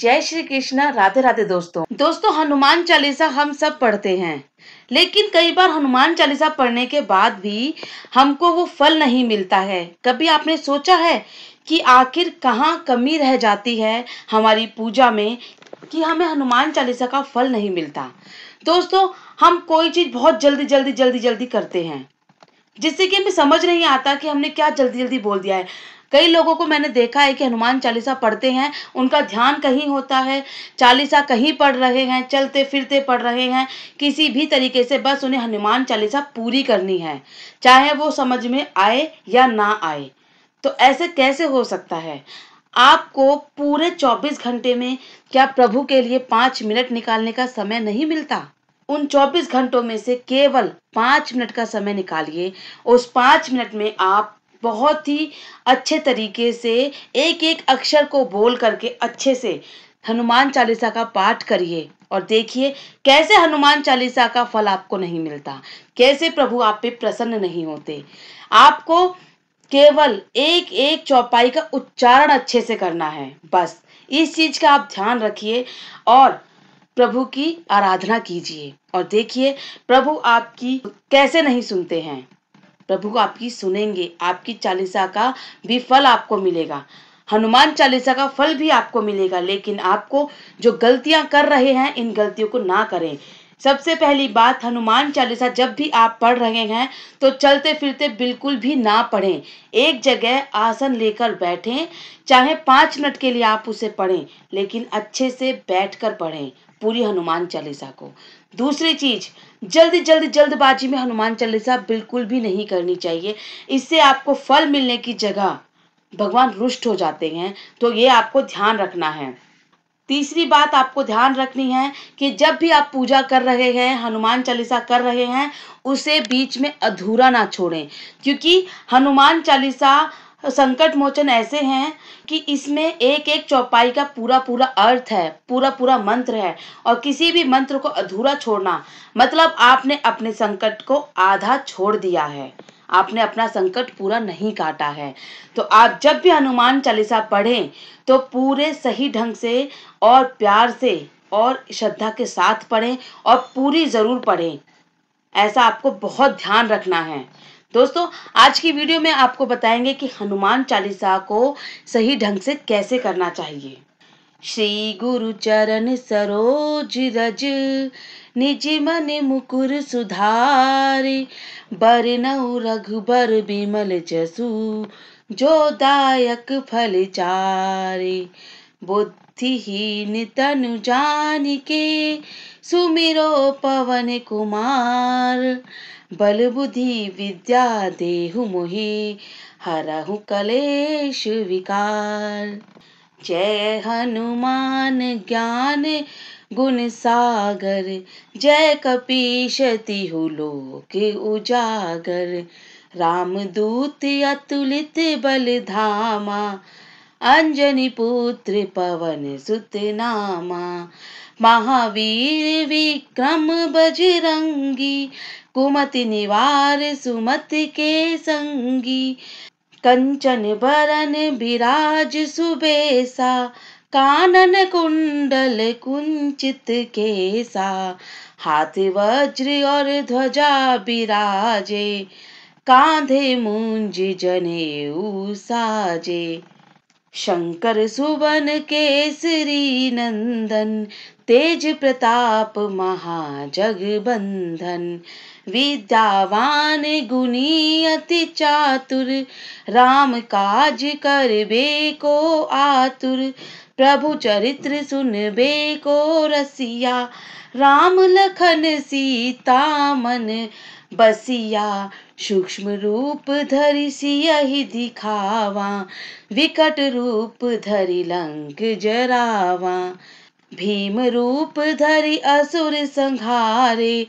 जय श्री कृष्णा राधे राधे दोस्तों दोस्तों हनुमान चालीसा हम सब पढ़ते हैं लेकिन कई बार हनुमान चालीसा पढ़ने के बाद भी हमको वो फल नहीं मिलता है कभी आपने सोचा है कि आखिर कहाँ कमी रह जाती है हमारी पूजा में कि हमें हनुमान चालीसा का फल नहीं मिलता दोस्तों हम कोई चीज़ बहुत जल्दी जल्दी जल्दी जल्दी करते हैं जिससे कि हमें समझ नहीं आता कि हमने क्या जल्दी जल्दी बोल दिया है कई लोगों को मैंने देखा है कि हनुमान चालीसा पढ़ते हैं उनका ध्यान कहीं होता है चालीसा कहीं पढ़ रहे हैं चलते फिरते पढ़ रहे हैं किसी भी तरीके से बस उन्हें हनुमान चालीसा पूरी करनी है चाहे वो समझ में आए या ना आए तो ऐसे कैसे हो सकता है आपको पूरे 24 घंटे में क्या प्रभु के लिए पांच मिनट निकालने का समय नहीं मिलता उन 24 घंटों में से केवल पांच मिनट का समय निकालिए उस पांच मिनट में आप बहुत ही अच्छे तरीके से एक एक अक्षर को बोल करके अच्छे से हनुमान चालीसा का पाठ करिए और देखिए कैसे हनुमान चालीसा का फल आपको नहीं मिलता कैसे प्रभु आप पे प्रसन्न नहीं होते आपको केवल एक एक चौपाई का उच्चारण अच्छे से करना है बस इस चीज का आप ध्यान रखिए और प्रभु की आराधना कीजिए और देखिए प्रभु आपकी कैसे नहीं सुनते हैं प्रभु आपकी सुनेंगे आपकी चालीसा का भी फल आपको मिलेगा हनुमान चालीसा का फल भी आपको मिलेगा लेकिन आपको जो गलतियां कर रहे हैं इन गलतियों को ना करें सबसे पहली बात हनुमान चालीसा जब भी आप पढ़ रहे हैं तो चलते फिरते बिल्कुल भी ना पढ़ें एक जगह आसन लेकर बैठें चाहे पाँच मिनट के लिए आप उसे पढ़ें लेकिन अच्छे से बैठकर पढ़ें पूरी हनुमान चालीसा को दूसरी चीज जल्दी जल्दी जल्दबाजी में हनुमान चालीसा बिल्कुल भी नहीं करनी चाहिए इससे आपको फल मिलने की जगह भगवान रुष्ट हो जाते हैं तो ये आपको ध्यान रखना है तीसरी बात आपको ध्यान रखनी है कि जब भी आप पूजा कर रहे हैं हनुमान चालीसा कर रहे हैं उसे बीच में अधूरा ना छोड़ें क्योंकि हनुमान चालीसा संकट मोचन ऐसे हैं कि इसमें एक एक चौपाई का पूरा पूरा अर्थ है पूरा पूरा मंत्र है और किसी भी मंत्र को अधूरा छोड़ना मतलब आपने अपने संकट को आधा छोड़ दिया है आपने अपना संकट पूरा नहीं काटा है तो आप जब भी हनुमान चालीसा पढ़ें तो पूरे सही ढंग से और प्यार से और श्रद्धा के साथ पढ़ें और पूरी ज़रूर पढ़ें ऐसा आपको बहुत ध्यान रखना है दोस्तों आज की वीडियो में आपको बताएंगे कि हनुमान चालीसा को सही ढंग से कैसे करना चाहिए श्री गुरु चरण सरोज रज निज मन मुकुर सुधारे बरनऊ रघुबर बिमल जसु जो दायक फल चारे बुद्धिहीन तनु जान के सुमिरो पवन कुमार बल बुद्धि विद्या देहु मोहि हरहु कलेश विकार जय हनुमान ज्ञान गुण सागर जय कपीश तिहु लोक उजागर रामदूत अतुलित बल धामा अंजनी पुत्र पवन सुत नामा महावीर विक्रम बजरंगी कुमति निवार सुमति के संगी कंचन बरन विराज सुबेसा कानन कुंडल कुंचित केसा हाथ वज्र और ध्वजा बिराजे कांधे मुंज जने साजे शंकर सुवन केसरी नंदन तेज प्रताप महाजग बंधन विद्यावान गुणी अति चातुर राम काज कर बे को आतुर प्रभु चरित्र सुन बे को रसिया राम लखन सीता मन बसिया सूक्ष्म रूप धरि सिया दिखावा विकट रूप धरि लंक जरावा भीम रूप धरि असुर संहारे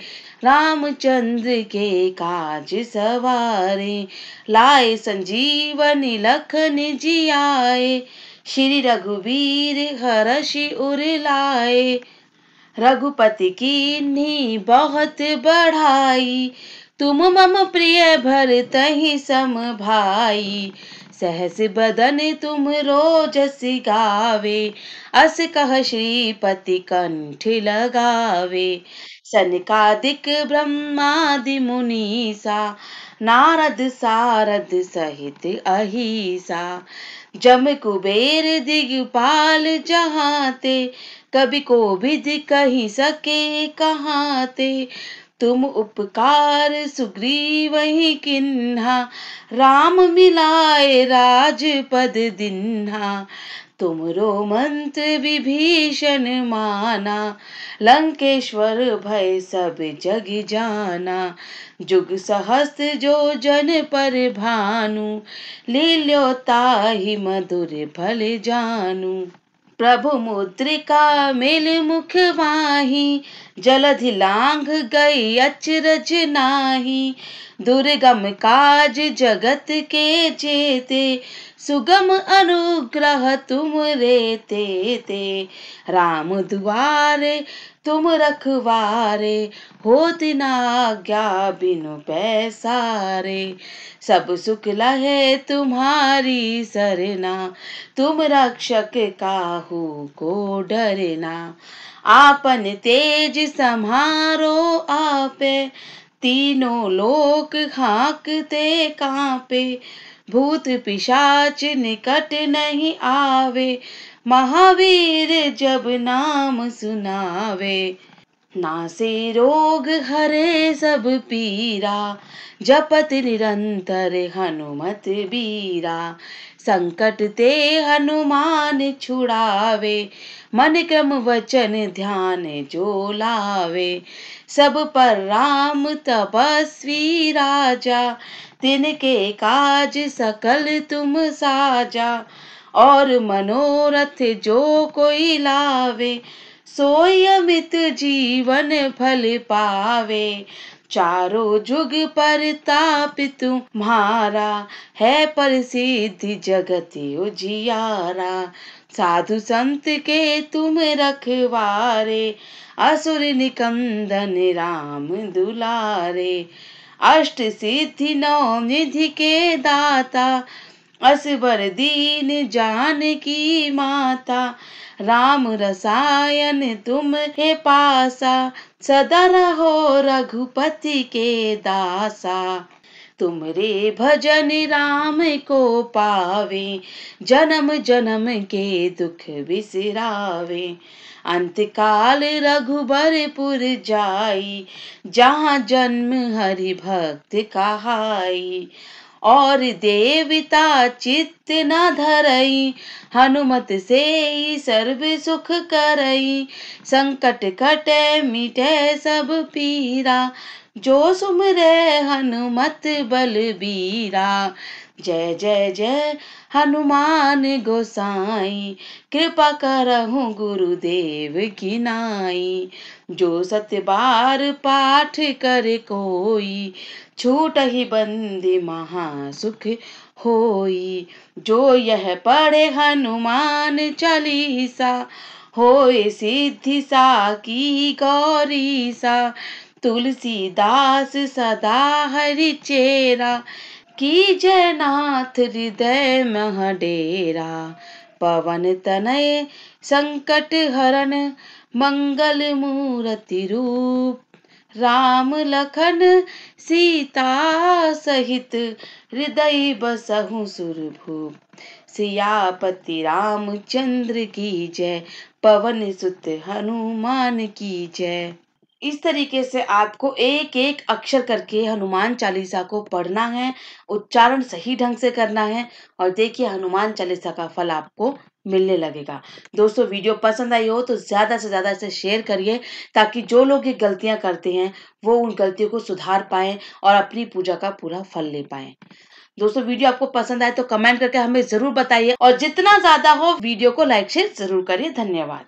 रामचंद्र के काज सवारे लाए संजीवन लखन जियाए श्री रघुवीर हर उर लाए रघुपति की नी बहुत बढ़ाई तुम मम प्रिय तही सम भाई सहस बदन तुम रोज सिगावे अस कह श्रीपति कंठ लगावे सनकादिक ब्रह्मादि मुनीसा नारद सारद सहित अहिसा जम कुबेर दिगपाल जहाँ ते कभी को भी कही सके कहाँ ते तुम उपकार सुग्रीव ही किन्हा राम मिलाए राजपद दिन्हा तुमरो मंत्र विभीषण माना लंकेश्वर भय सब जग जाना जुग सहस्त जो जन पर भानु ले लो ताहि मधुर भल जानु प्रभु मुद्रिका मिल मुख माही जलधि लांग गई अचरज नाही दुर्गम काज जगत के जेते सुगम अनुग्रह तुम रेते ते राम दुआरे तुम रखवारे हो ना आज्ञा बिनु पैसारे सब सुख लहे तुम्हारी सरना तुम रक्षक काहू को डरना आपन तेज सम्हारो आपे तीनों लोक खाकते कांपे भूत पिशाच निकट नहीं आवे महावीर जब नाम सुनावे नासे रोग हरे सब पीरा जपत निरंतर हनुमत बीरा संकट ते हनुमान छुड़ावे मन क्रम वचन ध्यान जो लावे सब पर राम तपस्वी राजा तिनके काज सकल तुम साजा और मनोरथ जो कोई लावे सोयमित जीवन फल पावे चारों जुग पर तापित मारा है प्रसिद्धि जगत उजियारा साधु संत के तुम रखवारे असुर निकंदन राम दुलारे अष्ट सिद्धि नौ निधि के दाता असबर दीन जान की माता राम रसायन तुम हे पासा सदा रहो रघुपति के दासा तुमरे भजन राम को पावे जन्म जन्म के दुख बिसरावे अंतकाल रघुबरपुर जाई जहाँ जन्म हरि भक्त कहाई और देवता चित्त न धरई हनुमत से ही सर्व सुख करई संकट कटे मिटे सब पीरा जो सुमरे हनुमत बलबीरा जय जय जय हनुमान गोसाई कृपा करहु गुरुदेव की नाई जो सत्य बार पाठ कर कोई छूट ही बंदी सुख होई जो यह पढ़े हनुमान चालीसा होए सिद्धि सा की गौरी सा तुलसीदास सदा हरि चेरा की नाथ हृदय मह डेरा पवन तनय संकट हरण मंगल मूर्ति रूप राम लखन सीता सहित हृदय बसहु सुरभूप सियापति चंद्र की जय पवन सुत हनुमान की जय इस तरीके से आपको एक एक अक्षर करके हनुमान चालीसा को पढ़ना है उच्चारण सही ढंग से करना है और देखिए हनुमान चालीसा का फल आपको मिलने लगेगा दोस्तों वीडियो पसंद आई हो तो ज़्यादा से ज़्यादा इसे शेयर करिए ताकि जो लोग ये गलतियाँ करते हैं वो उन गलतियों को सुधार पाएँ और अपनी पूजा का पूरा फल ले पाएँ दोस्तों वीडियो आपको पसंद आए तो कमेंट करके हमें ज़रूर बताइए और जितना ज़्यादा हो वीडियो को लाइक शेयर ज़रूर करिए धन्यवाद